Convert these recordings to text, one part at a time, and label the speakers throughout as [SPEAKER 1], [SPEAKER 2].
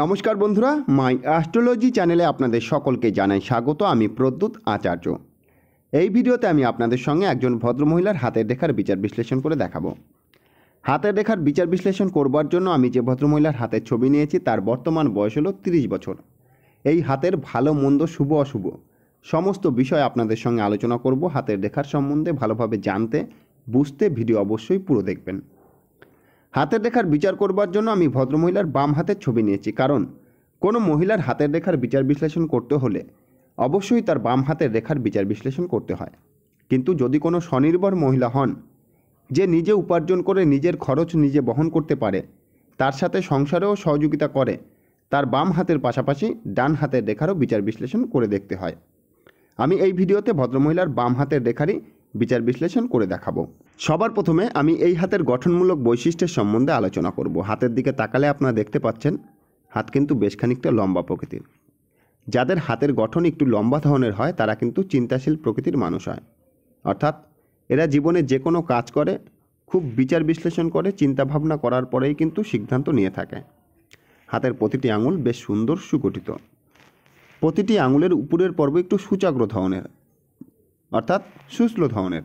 [SPEAKER 1] নমস্কার বন্ধুরা মাই অ্যাস্ট্রোলজি চ্যানেলে আপনাদের সকলকে জানাই স্বাগত আমি প্রদ্যুৎ আচার্য এই ভিডিওতে আমি আপনাদের সঙ্গে একজন ভদ্রমহিলার হাতের রেখার বিচার বিশ্লেষণ করে দেখাবো হাতের রেখার বিচার বিশ্লেষণ করবার জন্য আমি যে ভদ্রমহিলার হাতের ছবি নিয়েছি তার বর্তমান বয়স হলো তিরিশ বছর এই হাতের ভালো মন্দ শুভ অশুভ সমস্ত বিষয় আপনাদের সঙ্গে আলোচনা করব হাতের রেখার সম্বন্ধে ভালোভাবে জানতে বুঝতে ভিডিও অবশ্যই পুরো দেখবেন হাতের রেখার বিচার করবার জন্য আমি ভদ্রমহিলার বাম হাতের ছবি নিয়েছি কারণ কোনো মহিলার হাতের রেখার বিচার বিশ্লেষণ করতে হলে অবশ্যই তার বাম হাতের রেখার বিচার বিশ্লেষণ করতে হয় কিন্তু যদি কোনো স্বনির্ভর মহিলা হন যে নিজে উপার্জন করে নিজের খরচ নিজে বহন করতে পারে তার সাথে সংসারেও সহযোগিতা করে তার বাম হাতের পাশাপাশি ডান হাতের রেখারও বিচার বিশ্লেষণ করে দেখতে হয় আমি এই ভিডিওতে ভদ্রমহিলার বাম হাতের রেখারই বিচার বিশ্লেষণ করে দেখাবো সবার প্রথমে আমি এই হাতের গঠনমূলক বৈশিষ্ট্যের সম্বন্ধে আলোচনা করব হাতের দিকে তাকালে আপনারা দেখতে পাচ্ছেন হাত কিন্তু বেশ খানিকটা লম্বা প্রকৃতির যাদের হাতের গঠন একটু লম্বা ধরনের হয় তারা কিন্তু চিন্তাশীল প্রকৃতির মানুষ হয় অর্থাৎ এরা জীবনে যে কোনো কাজ করে খুব বিচার বিশ্লেষণ করে চিন্তাভাবনা করার পরেই কিন্তু সিদ্ধান্ত নিয়ে থাকে হাতের প্রতিটি আঙুল বেশ সুন্দর সুগঠিত প্রতিটি আঙুলের উপরের পর্ব একটু সূচাগ্র ধরনের অর্থাৎ সুস্থ ধরনের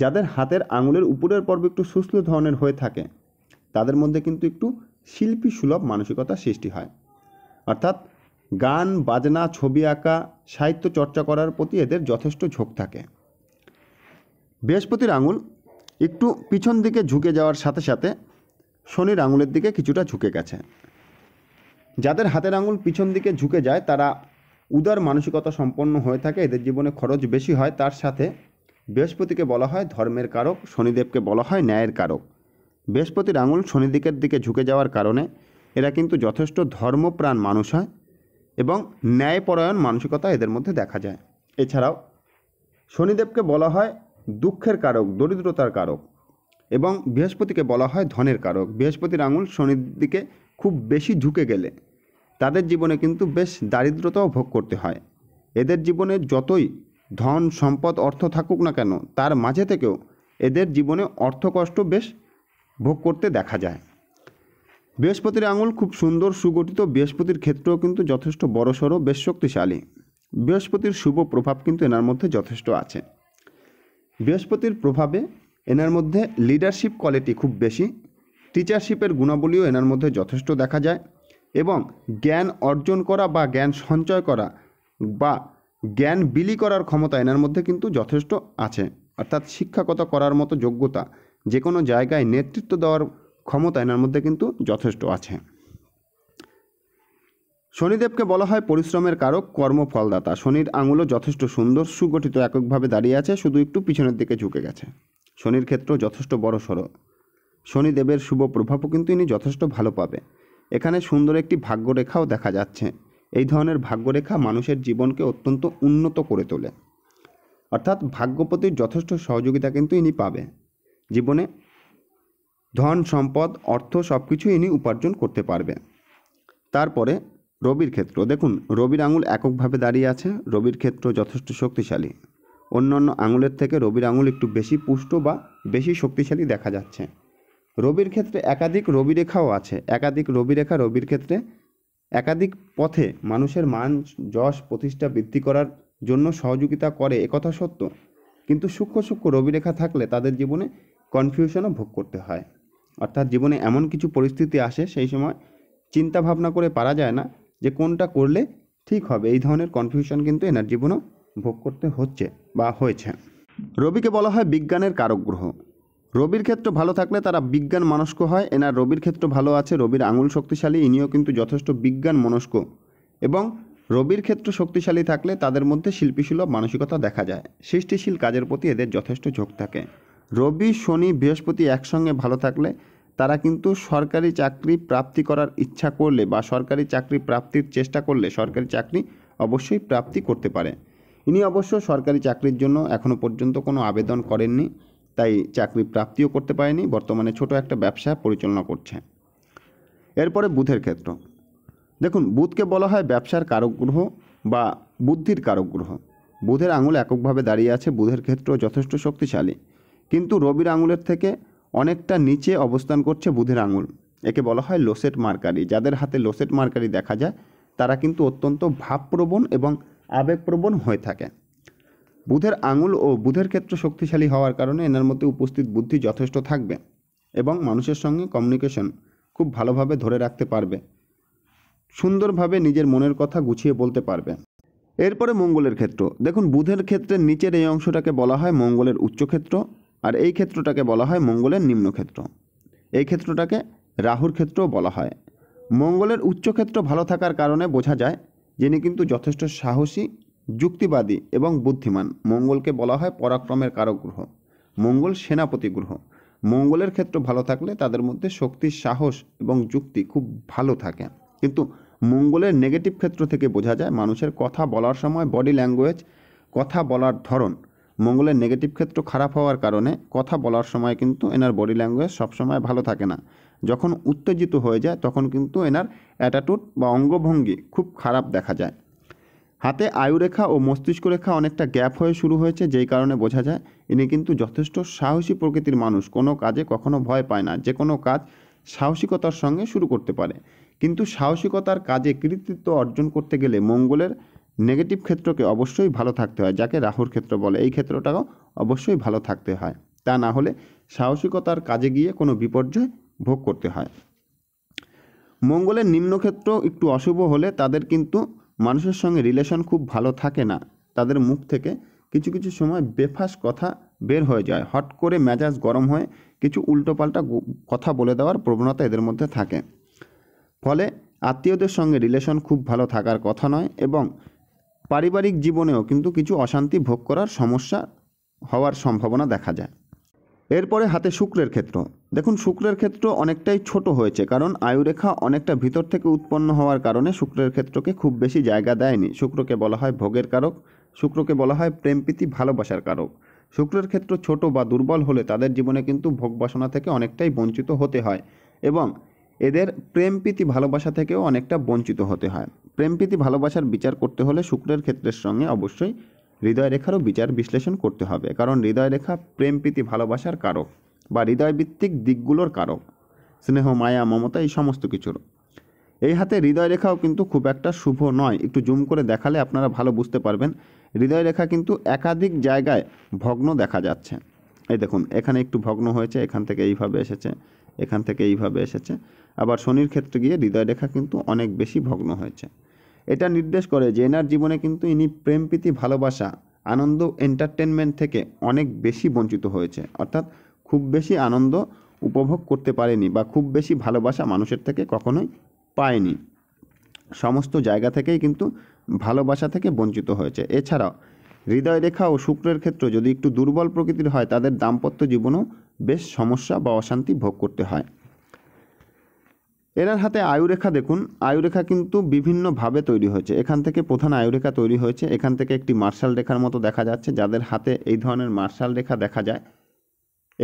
[SPEAKER 1] যাদের হাতের আঙুলের উপরের পর্ব একটু সুস্থ ধরনের হয়ে থাকে তাদের মধ্যে কিন্তু একটু শিল্পী সুলভ মানসিকতা সৃষ্টি হয় অর্থাৎ গান বাজনা ছবি আঁকা সাহিত্য চর্চা করার প্রতি এদের যথেষ্ট ঝোঁক থাকে বৃহস্পতির আঙুল একটু পিছন দিকে ঝুঁকে যাওয়ার সাথে সাথে শনির আঙুলের দিকে কিছুটা ঝুঁকে গেছে যাদের হাতের আঙুল পিছন দিকে ঝুঁকে যায় তারা উদার মানসিকতা সম্পন্ন হয়ে থাকে এদের জীবনে খরচ বেশি হয় তার সাথে বৃহস্পতিকে বলা হয় ধর্মের কারক শনিদেবকে বলা হয় ন্যায়ের কারক বৃহস্পতির আঙুল শনিদিকের দিকে ঝুঁকে যাওয়ার কারণে এরা কিন্তু যথেষ্ট ধর্মপ্রাণ মানুষ হয় এবং ন্যায়পরায়ণ মানসিকতা এদের মধ্যে দেখা যায় এছাড়াও শনিদেবকে বলা হয় দুঃখের কারক দরিদ্রতার কারক এবং বৃহস্পতিকে বলা হয় ধনের কারক বৃহস্পতির আঙুল শনির দিকে খুব বেশি ঝুঁকে গেলে তাদের জীবনে কিন্তু বেশ দারিদ্রতাও ভোগ করতে হয় এদের জীবনে যতই ধন সম্পদ অর্থ থাকুক না কেন তার মাঝে থেকেও এদের জীবনে অর্থকষ্ট বেশ ভোগ করতে দেখা যায় বৃহস্পতির আঙুল খুব সুন্দর সুগঠিত বৃহস্পতির ক্ষেত্রেও কিন্তু যথেষ্ট বড়সড় বেশ শক্তিশালী বৃহস্পতির শুভ প্রভাব কিন্তু এনার মধ্যে যথেষ্ট আছে বৃহস্পতির প্রভাবে এনার মধ্যে লিডারশিপ কোয়ালিটি খুব বেশি টিচারশিপের গুণাবলীও এনার মধ্যে যথেষ্ট দেখা যায় এবং জ্ঞান অর্জন করা বা জ্ঞান সঞ্চয় করা বা জ্ঞান বিলি করার ক্ষমতা এনার মধ্যে কিন্তু যথেষ্ট আছে অর্থাৎ শিক্ষাগত করার মতো যোগ্যতা যে কোনো জায়গায় নেতৃত্ব দেওয়ার ক্ষমতা এনার মধ্যে কিন্তু যথেষ্ট আছে শনিদেবকে বলা হয় পরিশ্রমের কারক কর্মফলদাতা শনির আঙুলও যথেষ্ট সুন্দর সুগঠিত এককভাবে দাঁড়িয়ে আছে শুধু একটু পিছনের দিকে ঝুঁকে গেছে শনির ক্ষেত্র যথেষ্ট বড় সড়ো শনিদেবের শুভ প্রভাবও কিন্তু ইনি যথেষ্ট ভালো পাবে এখানে সুন্দর একটি ভাগ্যরেখাও দেখা যাচ্ছে এই ধরনের ভাগ্যরেখা মানুষের জীবনকে অত্যন্ত উন্নত করে তোলে অর্থাৎ ভাগ্যপতির যথেষ্ট সহযোগিতা কিন্তু ইনি পাবে জীবনে ধন সম্পদ অর্থ সব কিছুই ইনি উপার্জন করতে পারবে তারপরে রবির ক্ষেত্র দেখুন রবির আঙুল এককভাবে দাঁড়িয়ে আছে রবির ক্ষেত্র যথেষ্ট শক্তিশালী অন্যান্য আঙুলের থেকে রবির আঙুল একটু বেশি পুষ্ট বা বেশি শক্তিশালী দেখা যাচ্ছে রবির ক্ষেত্রে একাধিক রবিরেখাও আছে একাধিক রবিরেখা রবির ক্ষেত্রে একাধিক পথে মানুষের মান যশ প্রতিষ্ঠা বৃদ্ধি করার জন্য সহযোগিতা করে একথা সত্য কিন্তু সূক্ষ্ম সূক্ষ্ম রবিরেখা থাকলে তাদের জীবনে কনফিউশনও ভোগ করতে হয় অর্থাৎ জীবনে এমন কিছু পরিস্থিতি আসে সেই সময় চিন্তা ভাবনা করে পারা যায় না যে কোনটা করলে ঠিক হবে এই ধরনের কনফিউশন কিন্তু এনার জীবনেও ভোগ করতে হচ্ছে বা হয়েছে রবিকে বলা হয় বিজ্ঞানের কারক গ্রহ রবির ক্ষেত্র ভালো থাকলে তারা বিজ্ঞান মনস্ক হয় এনার রবির ক্ষেত্র ভালো আছে রবির আঙুল শক্তিশালী ইনিও কিন্তু যথেষ্ট বিজ্ঞান মনস্ক এবং রবির ক্ষেত্র শক্তিশালী থাকলে তাদের মধ্যে শিল্পীসুলভ মানসিকতা দেখা যায় সৃষ্টিশীল কাজের প্রতি এদের যথেষ্ট ঝোঁক থাকে রবি শনি বৃহস্পতি একসঙ্গে ভালো থাকলে তারা কিন্তু সরকারি চাকরি প্রাপ্তি করার ইচ্ছা করলে বা সরকারি চাকরি প্রাপ্তির চেষ্টা করলে সরকারি চাকরি অবশ্যই প্রাপ্তি করতে পারে ইনি অবশ্য সরকারি চাকরির জন্য এখনও পর্যন্ত কোনো আবেদন করেননি তাই চাকরি প্রাপ্তিও করতে পারেনি বর্তমানে ছোট একটা ব্যবসা পরিচালনা করছে এরপরে বুধের ক্ষেত্র দেখুন বুধকে বলা হয় ব্যবসার কারক গ্রহ বা বুদ্ধির কারক গ্রহ বুধের আঙুল এককভাবে দাঁড়িয়ে আছে বুধের ক্ষেত্র যথেষ্ট শক্তিশালী কিন্তু রবির আঙুলের থেকে অনেকটা নিচে অবস্থান করছে বুধের আঙুল একে বলা হয় লোসেট মার্কারি যাদের হাতে লোসেট মার্কারি দেখা যায় তারা কিন্তু অত্যন্ত ভাবপ্রবণ এবং আবেগপ্রবণ হয়ে থাকে বুধের আঙুল ও বুধের ক্ষেত্র শক্তিশালী হওয়ার কারণে এনার মধ্যে উপস্থিত বুদ্ধি যথেষ্ট থাকবে এবং মানুষের সঙ্গে কমিউনিকেশন খুব ভালোভাবে ধরে রাখতে পারবে সুন্দরভাবে নিজের মনের কথা গুছিয়ে বলতে পারবে এরপরে মঙ্গলের ক্ষেত্র দেখুন বুধের ক্ষেত্রে নিচের এই অংশটাকে বলা হয় মঙ্গলের উচ্চক্ষেত্র আর এই ক্ষেত্রটাকে বলা হয় মঙ্গলের নিম্নক্ষেত্র এই ক্ষেত্রটাকে রাহুর ক্ষেত্রও বলা হয় মঙ্গলের উচ্চক্ষেত্র ভালো থাকার কারণে বোঝা যায় যিনি কিন্তু যথেষ্ট সাহসী যুক্তিবাদী এবং বুদ্ধিমান মঙ্গলকে বলা হয় পরাক্রমের কারক গ্রহ মঙ্গল সেনাপতি গ্রহ মঙ্গলের ক্ষেত্র ভালো থাকলে তাদের মধ্যে শক্তি সাহস এবং যুক্তি খুব ভালো থাকে কিন্তু মঙ্গলের নেগেটিভ ক্ষেত্র থেকে বোঝা যায় মানুষের কথা বলার সময় বডি ল্যাঙ্গুয়েজ কথা বলার ধরন মঙ্গলের নেগেটিভ ক্ষেত্র খারাপ হওয়ার কারণে কথা বলার সময় কিন্তু এনার বডি ল্যাঙ্গুয়েজ সবসময় ভালো থাকে না যখন উত্তেজিত হয়ে যায় তখন কিন্তু এনার অ্যাটাটুড বা অঙ্গভঙ্গি খুব খারাপ দেখা যায় হাতে আয়ুরেখা ও মস্তিষ্ক রেখা অনেকটা গ্যাপ হয়ে শুরু হয়েছে যেই কারণে বোঝা যায় ইনি কিন্তু যথেষ্ট সাহসী প্রকৃতির মানুষ কোনো কাজে কখনো ভয় পায় না যে কোনো কাজ সাহসিকতার সঙ্গে শুরু করতে পারে কিন্তু সাহসিকতার কাজে কৃতিত্ব অর্জন করতে গেলে মঙ্গলের নেগেটিভ ক্ষেত্রকে অবশ্যই ভালো থাকতে হয় যাকে রাহুর ক্ষেত্র বলে এই ক্ষেত্রটাও অবশ্যই ভালো থাকতে হয় তা না হলে সাহসিকতার কাজে গিয়ে কোনো বিপর্যয় ভোগ করতে হয় মঙ্গলের নিম্নক্ষেত্র একটু অশুভ হলে তাদের কিন্তু মানুষের সঙ্গে রিলেশন খুব ভালো থাকে না তাদের মুখ থেকে কিছু কিছু সময় বেফাস কথা বের হয়ে যায় হট করে মেজাজ গরম হয়ে কিছু উল্টোপাল্টা কথা বলে দেওয়ার প্রবণতা এদের মধ্যে থাকে ফলে আত্মীয়দের সঙ্গে রিলেশন খুব ভালো থাকার কথা নয় এবং পারিবারিক জীবনেও কিন্তু কিছু অশান্তি ভোগ করার সমস্যা হওয়ার সম্ভাবনা দেখা যায় এরপরে হাতে শুক্রের ক্ষেত্র দেখুন শুক্রের ক্ষেত্র অনেকটাই ছোট হয়েছে কারণ আয়ুরেখা অনেকটা ভিতর থেকে উৎপন্ন হওয়ার কারণে শুক্রের ক্ষেত্রকে খুব বেশি জায়গা দেয়নি শুক্রকে বলা হয় ভোগের কারক শুক্রকে বলা হয় প্রেমপ্রীতি ভালোবাসার কারক শুক্রের ক্ষেত্র ছোট বা দুর্বল হলে তাদের জীবনে কিন্তু ভোগ বাসনা থেকে অনেকটাই বঞ্চিত হতে হয় এবং এদের প্রেমপ্রীতি ভালোবাসা থেকেও অনেকটা বঞ্চিত হতে হয় প্রেমপ্রীতি ভালোবাসার বিচার করতে হলে শুক্রের ক্ষেত্রের সঙ্গে অবশ্যই হৃদয়রেখারও বিচার বিশ্লেষণ করতে হবে কারণ হৃদয়রেখা প্রেমপ্রীতি ভালোবাসার কারক বা হৃদয়ভিত্তিক দিকগুলোর কারক স্নেহ মায়া মমতা এই সমস্ত কিছুর এই হাতে হৃদয়রেখাও কিন্তু খুব একটা শুভ নয় একটু জুম করে দেখালে আপনারা ভালো বুঝতে পারবেন হৃদয়রেখা কিন্তু একাধিক জায়গায় ভগ্ন দেখা যাচ্ছে এই দেখুন এখানে একটু ভগ্ন হয়েছে এখান থেকে এইভাবে এসেছে এখান থেকে এইভাবে এসেছে আবার শনির ক্ষেত্রে গিয়ে হৃদয়রেখা কিন্তু অনেক বেশি ভগ্ন হয়েছে এটা নির্দেশ করে যে এনার জীবনে কিন্তু ইনি প্রেম প্রীতি ভালোবাসা আনন্দ এন্টারটেনমেন্ট থেকে অনেক বেশি বঞ্চিত হয়েছে অর্থাৎ খুব বেশি আনন্দ উপভোগ করতে পারেনি বা খুব বেশি ভালোবাসা মানুষের থেকে কখনোই পায়নি সমস্ত জায়গা থেকেই কিন্তু ভালোবাসা থেকে বঞ্চিত হয়েছে এছাড়াও হৃদয় রেখা ও শুক্রের ক্ষেত্র যদি একটু দুর্বল প্রকৃতির হয় তাদের দাম্পত্য জীবনও বেশ সমস্যা বা অশান্তি ভোগ করতে হয় এনার হাতে আয়ুরেখা দেখুন আয়ুরেখা কিন্তু বিভিন্নভাবে তৈরি হয়েছে এখান থেকে প্রধান আয়ুরেখা তৈরি হয়েছে এখান থেকে একটি মার্শাল রেখার মতো দেখা যাচ্ছে যাদের হাতে এই ধরনের মার্শাল রেখা দেখা যায়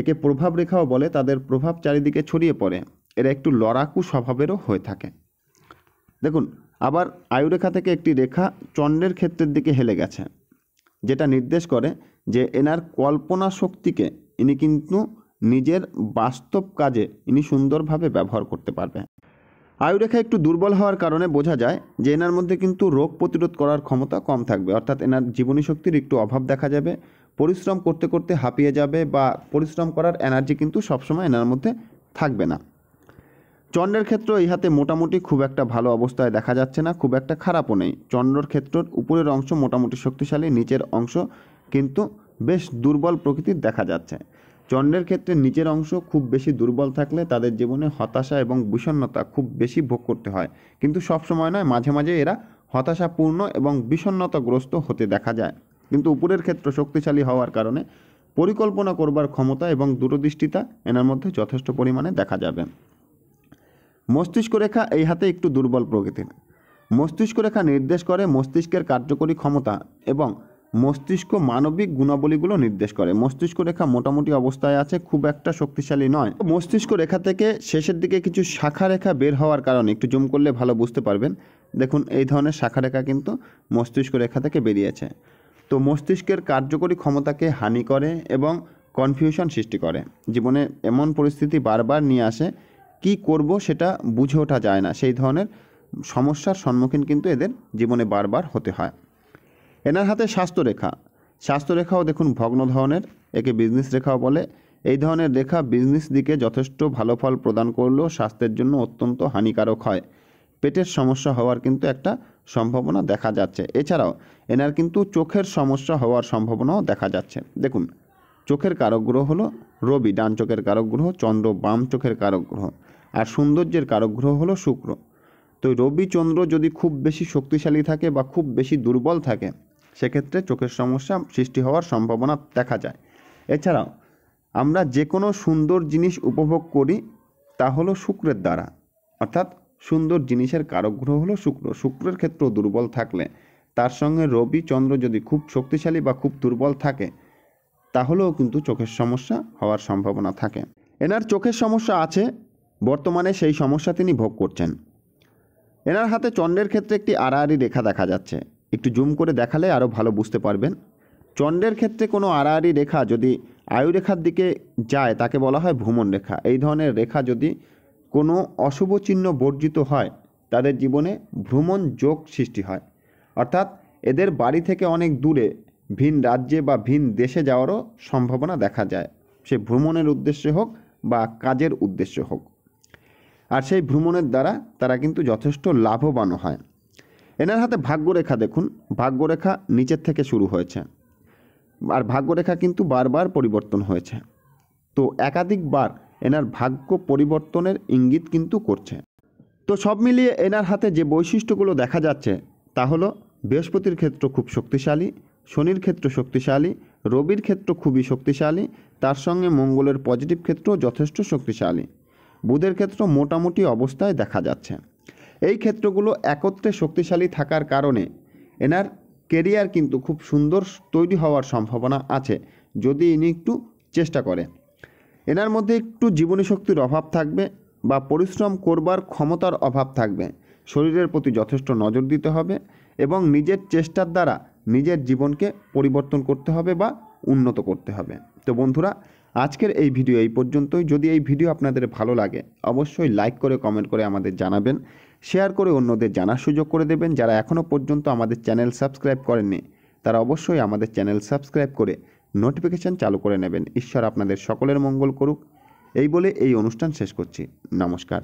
[SPEAKER 1] একে প্রভাব রেখাও বলে তাদের প্রভাব চারিদিকে ছড়িয়ে পড়ে এরা একটু লড়াকু স্বভাবেরও হয়ে থাকে দেখুন আবার আয়ুরেখা থেকে একটি রেখা চণ্ডের ক্ষেত্রের দিকে হেলে গেছে যেটা নির্দেশ করে যে এনার কল্পনা শক্তিকে ইনি কিন্তু নিজের বাস্তব কাজে ইনি সুন্দরভাবে ব্যবহার করতে পারবে আয়ুরেখা একটু দুর্বল হওয়ার কারণে বোঝা যায় যে এনার মধ্যে কিন্তু রোগ প্রতিরোধ করার ক্ষমতা কম থাকবে অর্থাৎ এনার জীবনী শক্তির একটু অভাব দেখা যাবে পরিশ্রম করতে করতে হাঁপিয়ে যাবে বা পরিশ্রম করার এনার্জি কিন্তু সবসময় এনার মধ্যে থাকবে না চন্ডের ক্ষেত্র ইহাতে মোটামুটি খুব একটা ভালো অবস্থায় দেখা যাচ্ছে না খুব একটা খারাপও নেই চন্ডর ক্ষেত্র উপরের অংশ মোটামুটি শক্তিশালী নিচের অংশ কিন্তু বেশ দুর্বল প্রকৃতির দেখা যাচ্ছে চন্ডের ক্ষেত্রে নিচের অংশ খুব বেশি দুর্বল থাকলে তাদের জীবনে হতাশা এবং বিষণ্ণতা খুব বেশি ভোগ করতে হয় কিন্তু সবসময় নয় মাঝে মাঝে এরা হতাশাপূর্ণ এবং বিষণ্ণতাগ্রস্ত হতে দেখা যায় কিন্তু উপরের ক্ষেত্র শক্তিশালী হওয়ার কারণে পরিকল্পনা করবার ক্ষমতা এবং দূরদৃষ্টিতা এনার মধ্যে যথেষ্ট পরিমাণে দেখা যাবে মস্তিষ্ক রেখা এই হাতে একটু দুর্বল প্রকৃতির মস্তিষ্ক রেখা নির্দেশ করে মস্তিষ্কের কার্যকরী ক্ষমতা এবং মস্তিষ্ক মানবিক গুণাবলীগুলো নির্দেশ করে মস্তিষ্ক রেখা মোটামুটি অবস্থায় আছে খুব একটা শক্তিশালী নয় মস্তিষ্ক রেখা থেকে শেষের দিকে কিছু শাখা রেখা বের হওয়ার কারণে একটু জুম করলে ভালো বুঝতে পারবেন দেখুন এই ধরনের শাখা রেখা কিন্তু মস্তিষ্ক রেখা থেকে বেরিয়েছে তো মস্তিষ্কের কার্যকরী ক্ষমতাকে হানি করে এবং কনফিউশন সৃষ্টি করে জীবনে এমন পরিস্থিতি বারবার নিয়ে আসে কি করব সেটা বুঝে ওঠা যায় না সেই ধরনের সমস্যার সম্মুখীন কিন্তু এদের জীবনে বারবার হতে হয় এনার হাতে স্বাস্থ্যরেখা স্বাস্থ্যরেখাও দেখুন ভগ্ন ধরনের একে বিজনেস রেখাও বলে এই ধরনের রেখা বিজনেস দিকে যথেষ্ট ভালো ফল প্রদান করলেও স্বাস্থ্যের জন্য অত্যন্ত হানিকারক হয় পেটের সমস্যা হওয়ার কিন্তু একটা সম্ভাবনা দেখা যাচ্ছে এছাড়াও এনার কিন্তু চোখের সমস্যা হওয়ার সম্ভাবনাও দেখা যাচ্ছে দেখুন চোখের কারকগ্রহ হলো রবি ডান চোখের কারকগ্রহ চন্দ্র বাম চোখের কারকগ্রহ গ্রহ আর সৌন্দর্যের কারকগ্রহ হলো শুক্র তো রবি চন্দ্র যদি খুব বেশি শক্তিশালী থাকে বা খুব বেশি দুর্বল থাকে সেক্ষেত্রে চোখের সমস্যা সৃষ্টি হওয়ার সম্ভাবনা দেখা যায় এছাড়াও আমরা যে কোনো সুন্দর জিনিস উপভোগ করি তা হলো শুক্রের দ্বারা অর্থাৎ সুন্দর জিনিসের কারক গ্রহ হলো শুক্র শুক্রের ক্ষেত্রেও দুর্বল থাকলে তার সঙ্গে রবি চন্দ্র যদি খুব শক্তিশালী বা খুব দুর্বল থাকে তাহলেও কিন্তু চোখের সমস্যা হওয়ার সম্ভাবনা থাকে এনার চোখের সমস্যা আছে বর্তমানে সেই সমস্যা তিনি ভোগ করছেন এনার হাতে চন্দ্রের ক্ষেত্রে একটি আড়াআড়ি রেখা দেখা যাচ্ছে একটু জুম করে দেখালে আরও ভালো বুঝতে পারবেন চণ্ডের ক্ষেত্রে কোনো আড়াআড়ি রেখা যদি আয়ুরেখার দিকে যায় তাকে বলা হয় ভ্রমণ রেখা এই ধরনের রেখা যদি কোনো অশুভ চিহ্ন বর্জিত হয় তাদের জীবনে ভ্রমণ যোগ সৃষ্টি হয় অর্থাৎ এদের বাড়ি থেকে অনেক দূরে ভিন রাজ্যে বা ভিন দেশে যাওয়ারও সম্ভাবনা দেখা যায় সে ভ্রমণের উদ্দেশ্যে হোক বা কাজের উদ্দেশ্যে হোক আর সেই ভ্রমণের দ্বারা তারা কিন্তু যথেষ্ট লাভবানও হয় এনার হাতে ভাগ্যরেখা দেখুন ভাগ্যরেখা নিচের থেকে শুরু হয়েছে আর ভাগ্যরেখা কিন্তু বারবার পরিবর্তন হয়েছে তো একাধিকবার এনার ভাগ্য পরিবর্তনের ইঙ্গিত কিন্তু করছে তো সব মিলিয়ে এনার হাতে যে বৈশিষ্ট্যগুলো দেখা যাচ্ছে তা হলো বৃহস্পতির ক্ষেত্র খুব শক্তিশালী শনির ক্ষেত্র শক্তিশালী রবির ক্ষেত্র খুবই শক্তিশালী তার সঙ্গে মঙ্গলের পজিটিভ ক্ষেত্র যথেষ্ট শক্তিশালী বুধের ক্ষেত্র মোটামুটি অবস্থায় দেখা যাচ্ছে এই ক্ষেত্রগুলো একত্রে শক্তিশালী থাকার কারণে এনার কেরিয়ার কিন্তু খুব সুন্দর তৈরি হওয়ার সম্ভাবনা আছে যদি ইনি একটু চেষ্টা করে এনার মধ্যে একটু জীবনী শক্তির অভাব থাকবে বা পরিশ্রম করবার ক্ষমতার অভাব থাকবে শরীরের প্রতি যথেষ্ট নজর দিতে হবে এবং নিজের চেষ্টার দ্বারা নিজের জীবনকে পরিবর্তন করতে হবে বা উন্নত করতে হবে তো বন্ধুরা আজকের এই ভিডিও এই পর্যন্তই যদি এই ভিডিও আপনাদের ভালো লাগে অবশ্যই লাইক করে কমেন্ট করে আমাদের জানাবেন শেয়ার করে অন্যদের জানার সুযোগ করে দেবেন যারা এখনও পর্যন্ত আমাদের চ্যানেল সাবস্ক্রাইব করেননি তারা অবশ্যই আমাদের চ্যানেল সাবস্ক্রাইব করে নোটিফিকেশান চালু করে নেবেন ঈশ্বর আপনাদের সকলের মঙ্গল করুক এই বলে এই অনুষ্ঠান শেষ করছি নমস্কার